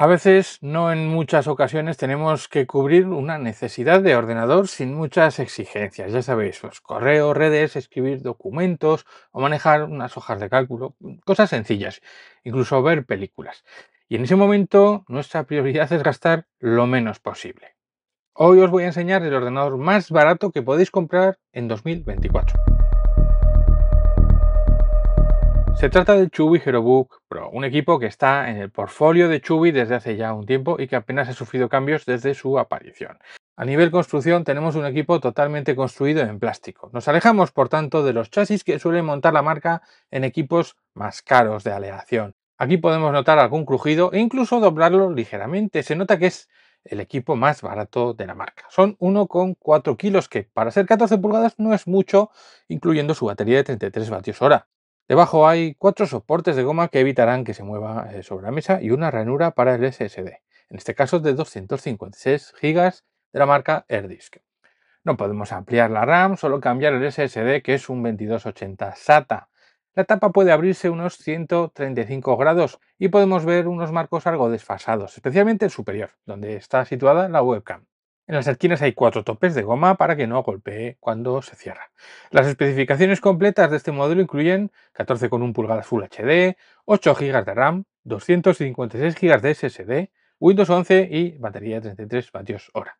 A veces, no en muchas ocasiones, tenemos que cubrir una necesidad de ordenador sin muchas exigencias. Ya sabéis, pues correo, redes, escribir documentos o manejar unas hojas de cálculo, cosas sencillas, incluso ver películas. Y en ese momento, nuestra prioridad es gastar lo menos posible. Hoy os voy a enseñar el ordenador más barato que podéis comprar en 2024. Se trata del Chubby book Pro, un equipo que está en el portfolio de Chubby desde hace ya un tiempo y que apenas ha sufrido cambios desde su aparición. A nivel construcción tenemos un equipo totalmente construido en plástico. Nos alejamos por tanto de los chasis que suele montar la marca en equipos más caros de aleación. Aquí podemos notar algún crujido e incluso doblarlo ligeramente. Se nota que es el equipo más barato de la marca. Son 1,4 kilos que para ser 14 pulgadas no es mucho, incluyendo su batería de 33 vatios hora. Debajo hay cuatro soportes de goma que evitarán que se mueva eh, sobre la mesa y una ranura para el SSD, en este caso de 256 GB de la marca AirDisk. No podemos ampliar la RAM, solo cambiar el SSD que es un 2280 SATA. La tapa puede abrirse unos 135 grados y podemos ver unos marcos algo desfasados, especialmente el superior, donde está situada la webcam. En las esquinas hay cuatro topes de goma para que no golpee cuando se cierra. Las especificaciones completas de este modelo incluyen 14,1 pulgadas Full HD, 8 GB de RAM, 256 GB de SSD, Windows 11 y batería de 33 vatios hora.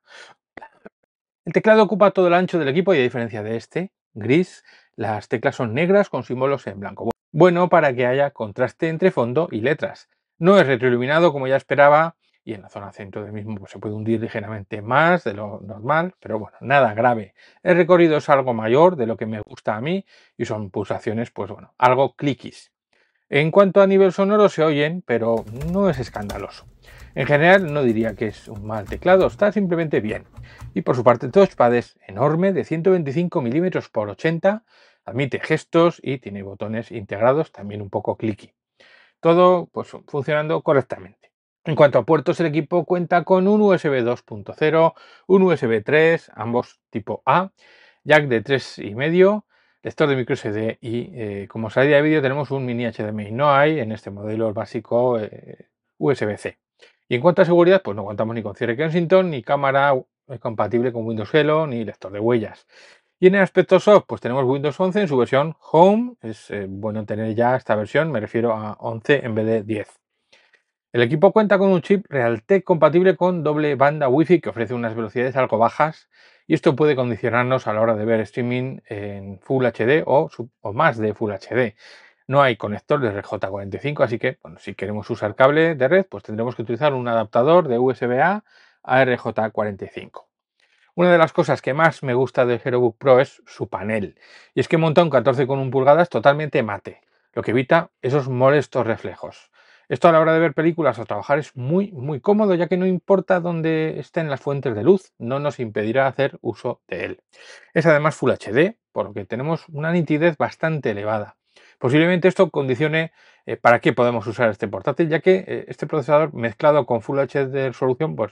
El teclado ocupa todo el ancho del equipo y a diferencia de este, gris, las teclas son negras con símbolos en blanco. Bueno, para que haya contraste entre fondo y letras. No es retroiluminado como ya esperaba y en la zona centro del mismo pues, se puede hundir ligeramente más de lo normal, pero bueno, nada grave. El recorrido es algo mayor de lo que me gusta a mí y son pulsaciones, pues bueno, algo cliquis. En cuanto a nivel sonoro se oyen, pero no es escandaloso. En general no diría que es un mal teclado, está simplemente bien. Y por su parte el touchpad es enorme, de 125 mm por 80, admite gestos y tiene botones integrados, también un poco clicky. Todo pues, funcionando correctamente. En cuanto a puertos, el equipo cuenta con un USB 2.0, un USB 3, ambos tipo A, jack de 3,5, lector de micro SD y eh, como salida de vídeo tenemos un mini HDMI. No hay en este modelo básico eh, USB-C. Y en cuanto a seguridad, pues no contamos ni con cierre Kensington, ni cámara eh, compatible con Windows Hello, ni lector de huellas. Y en el aspecto soft, pues tenemos Windows 11 en su versión Home. Es bueno tener ya esta versión, me refiero a 11 en vez de 10. El equipo cuenta con un chip Realtek compatible con doble banda Wi-Fi que ofrece unas velocidades algo bajas y esto puede condicionarnos a la hora de ver streaming en Full HD o, más de Full HD. No hay conector de RJ45, así que si queremos usar cable de red, pues tendremos que utilizar un adaptador de USB-A a RJ45. Una de las cosas que más me gusta del HeroBook Pro es su panel, y es que monta un 14,1 pulgadas totalmente mate, lo que evita esos molestos reflejos. Esto a la hora de ver películas o trabajar es muy, muy cómodo, ya que no importa dónde estén las fuentes de luz, no nos impedirá hacer uso de él. Es además Full HD, porque tenemos una nitidez bastante elevada. Posiblemente esto condicione eh, para qué podemos usar este portátil, ya que eh, este procesador mezclado con Full HD de resolución pues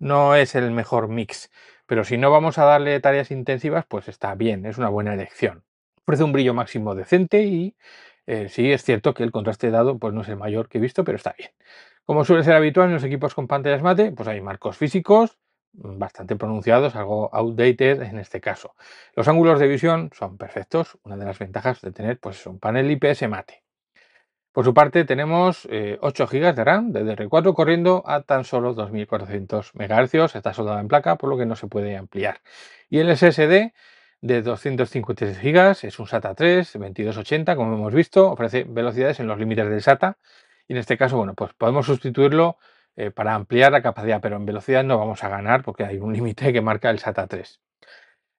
no es el mejor mix. Pero si no vamos a darle tareas intensivas, pues está bien, es una buena elección. Ofrece un brillo máximo decente y eh, sí, es cierto que el contraste dado pues, no es el mayor que he visto, pero está bien. Como suele ser habitual en los equipos con pantallas mate, pues hay marcos físicos mm, bastante pronunciados, algo outdated en este caso. Los ángulos de visión son perfectos, una de las ventajas de tener pues, un panel IPS mate. Por su parte, tenemos 8 eh, GB de RAM de DR4 corriendo a tan solo 2400 MHz. Está soldada en placa, por lo que no se puede ampliar. Y el SSD de 256 GB, es un SATA 3, 2280, como hemos visto, ofrece velocidades en los límites del SATA y en este caso, bueno, pues podemos sustituirlo eh, para ampliar la capacidad, pero en velocidad no vamos a ganar porque hay un límite que marca el SATA 3.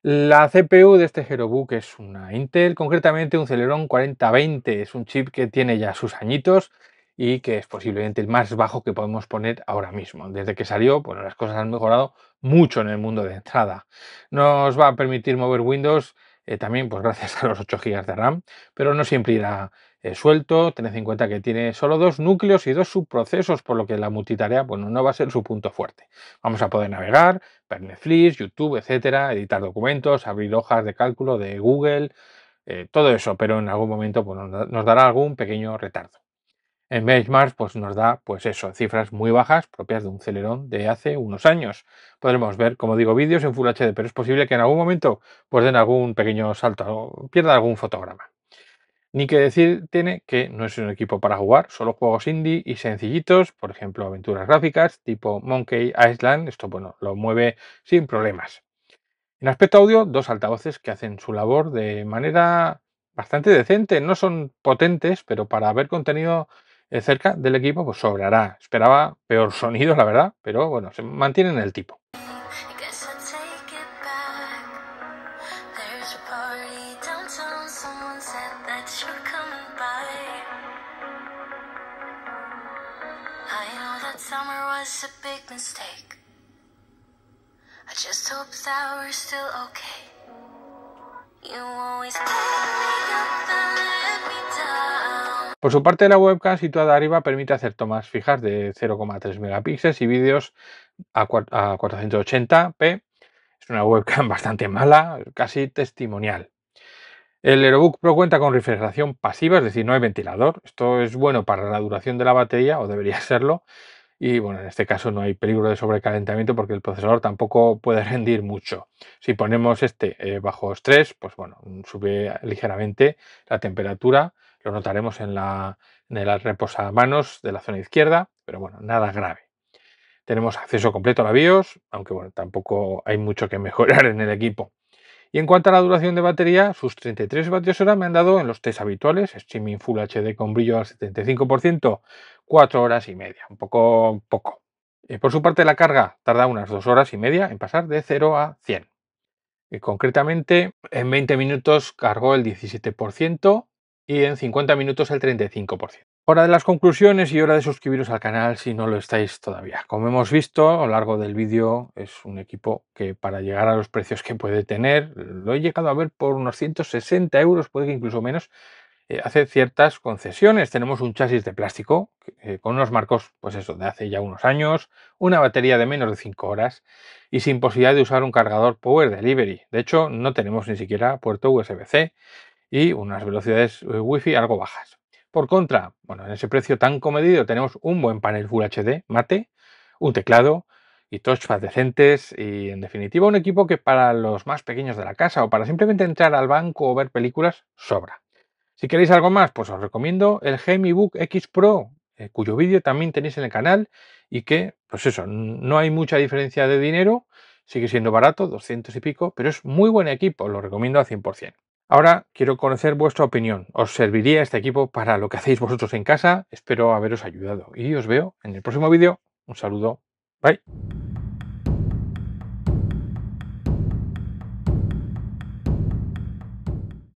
La CPU de este HeroBook es una Intel, concretamente un Celeron 4020, es un chip que tiene ya sus añitos y que es posiblemente el más bajo que podemos poner ahora mismo. Desde que salió, bueno, las cosas han mejorado mucho en el mundo de entrada. Nos va a permitir mover Windows eh, también pues gracias a los 8 GB de RAM, pero no siempre irá eh, suelto. Tened en cuenta que tiene solo dos núcleos y dos subprocesos, por lo que la multitarea no va a ser su punto fuerte. Vamos a poder navegar, ver Netflix, YouTube, etcétera, editar documentos, abrir hojas de cálculo de Google, eh, todo eso, pero en algún momento nos dará algún pequeño retardo. En benchmarks pues nos da pues eso, cifras muy bajas propias de un Celerón de hace unos años. Podremos ver, como digo, vídeos en Full HD, pero es posible que en algún momento pues, den algún pequeño salto o pierdan algún fotograma. Ni que decir tiene que no es un equipo para jugar, solo juegos indie y sencillitos, por ejemplo, aventuras gráficas tipo Monkey Island, esto bueno, lo mueve sin problemas. En aspecto audio, dos altavoces que hacen su labor de manera bastante decente, no son potentes, pero para ver contenido eh, cerca del equipo, pues sobrará. Esperaba peor sonido, la verdad, pero bueno, se mantiene en el tipo. Por su parte, la webcam situada arriba permite hacer tomas fijas de 0,3 megapíxeles y vídeos a 480p. Es una webcam bastante mala, casi testimonial. El Aerobook Pro cuenta con refrigeración pasiva, es decir, no hay ventilador. Esto es bueno para la duración de la batería, o debería serlo. Y bueno, en este caso no hay peligro de sobrecalentamiento porque el procesador tampoco puede rendir mucho. Si ponemos este eh, bajo estrés, pues bueno, sube ligeramente la temperatura, lo notaremos en, la, en el reposamanos de la zona izquierda, pero bueno, nada grave. Tenemos acceso completo a la BIOS, aunque bueno, tampoco hay mucho que mejorar en el equipo. Y en cuanto a la duración de batería, sus 33 hora me han dado en los test habituales, streaming Full HD con brillo al 75%, 4 horas y media, un poco poco. Eh, por su parte, la carga tarda unas 2 horas y media en pasar de 0 a 100. Y eh, concretamente, en 20 minutos cargó el 17%, y en 50 minutos el 35%. Hora de las conclusiones y hora de suscribiros al canal si no lo estáis todavía. Como hemos visto a lo largo del vídeo, es un equipo que para llegar a los precios que puede tener, lo he llegado a ver por unos 160 euros, puede que incluso menos, eh, hace ciertas concesiones. Tenemos un chasis de plástico eh, con unos marcos, pues eso, de hace ya unos años, una batería de menos de 5 horas y sin posibilidad de usar un cargador Power Delivery. De hecho, no tenemos ni siquiera puerto USB-C y unas velocidades eh, Wi-Fi algo bajas. Por contra, bueno, en ese precio tan comedido tenemos un buen panel Full HD mate, un teclado y touchpad decentes y en definitiva un equipo que para los más pequeños de la casa o para simplemente entrar al banco o ver películas sobra. Si queréis algo más, pues os recomiendo el Gemi Book X Pro, eh, cuyo vídeo también tenéis en el canal y que, pues eso, no hay mucha diferencia de dinero, sigue siendo barato, 200 y pico, pero es muy buen equipo, lo recomiendo al 100%. Ahora quiero conocer vuestra opinión. ¿Os serviría este equipo para lo que hacéis vosotros en casa? Espero haberos ayudado y os veo en el próximo vídeo. Un saludo. Bye.